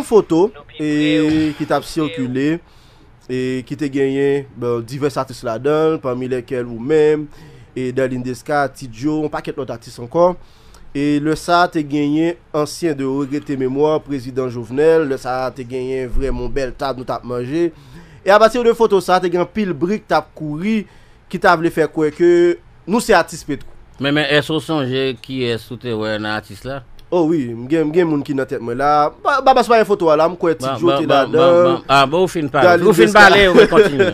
Foto e, ki tap sirkule, e, ki te genyen divers artist la dan, pamilekel ou menm, e dal indeska, Tidjo, on paket not artist ankon, e le sa te genyen ansyen de Regrete Memoire, Prezident Jouvenel, le sa te genyen Vremon Bel Tad, nou tap manje, e abati ou de foto sa te genyen Pil Brik, tap Kouri, ki ta vle fe kwe ke nou se artist pet kou. Men men, es o sonje ki esoute wè nan artist la? Owi, oh mgen mwen ki natep mwen la. Ba bas pa yon foto ala, mwen kwe tit jote la dan. Ah, ba ou fin pale, ou fin pale, ou mwen kontinye.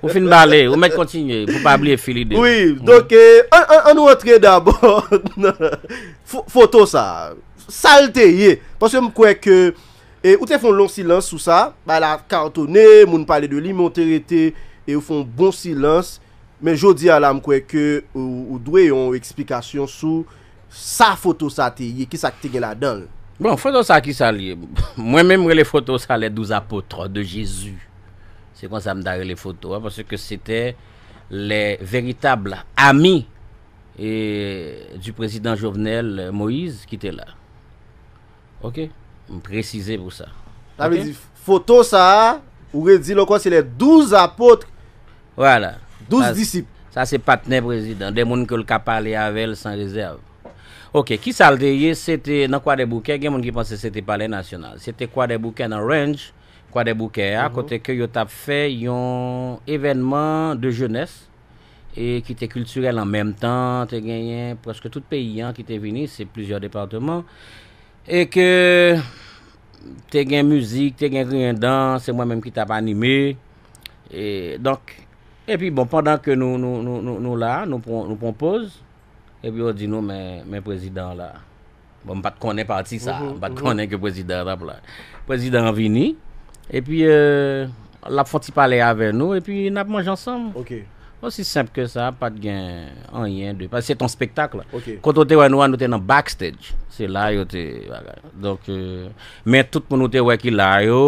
Ou fin pale, ou mwen kontinye, pou pa blie filide. Oui, mm. doke, eh, an nou otre dabo. Foto sa, salte ye. Pansyon mwen kwe ke, eh, ou te fon lon silans sou sa. Ba la kartone, mwen pale de limonterite, e ou fon bon silans. Men jodi ala mwen kwe ke, ou dwe yon eksplikasyon sou, Sa foto sa te ye, ki sa ki te gen la dan? Bon, foto sa ki sa liye, mwen mèm re le foto sa le 12 apotre de Jésus. Se kon sa mdare le foto, an, pwese ke se te le veritable ami e du prezident Jovenel Moïse ki te la. Ok? Mprezise pou sa. Ta me di, foto sa, ou re di lo kon se le 12 apotre, 12 disip. Sa se patne prezident, demoun ke lka pale avel san rezerv. Ok, ki saldeye, se te nan kwa de bouke, gen moun ki panse se te pale nasyonal. Se te kwa de bouke nan range, kwa de bouke a, mhm. kote ke yo tap fe, yon evenman de jones, e ki te kulturel an menm tan, te gen yon, poske tout peyi an ki te vini, se plusieurs departement, e ke te gen mouzik, te gen rin dan, se moun menm ki tap anime, e donk, e pi bon, padan ke nou la, nou ponpouz, Epi ou di nou men prezidant la. M pat konen pati sa. M pat konen ke prezidant rap la. Prezidant vini. Epi la foti pale ave nou. Epi nap manj ansam. Os oh, si semp ke sa pat gen an yen de. Pase ton spektak la. Koto te wè nou an nou te nan backstage. Se euh, la yo te. Men tout pou nou te wè ki la yo.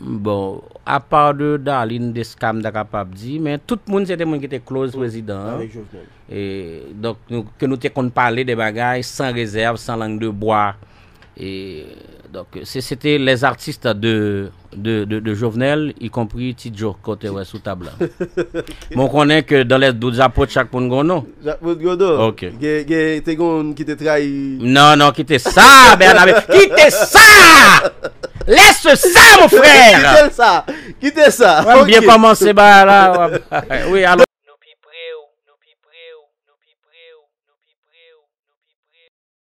Bon, a pa de dal, in de skam da kapap di, men tout moun se te moun ki te close prezident. Alek Jouvenel. E, donk, ke nou te kon pale de bagay, san rezerv, san lang de boi. E, donk, se se te les artiste de Jouvenel, i kompri ti Djo kote wè sou tabla. Mon konen ke dan les doujapot chakpoun gono. Chakpoun gono, ge te goun ki te trai. Non, non, ki te sa, be anave, ki te sa! Laisse ça, mon frère Quittez ça Quittez ça On bien commencer, bah là. Oui, alors.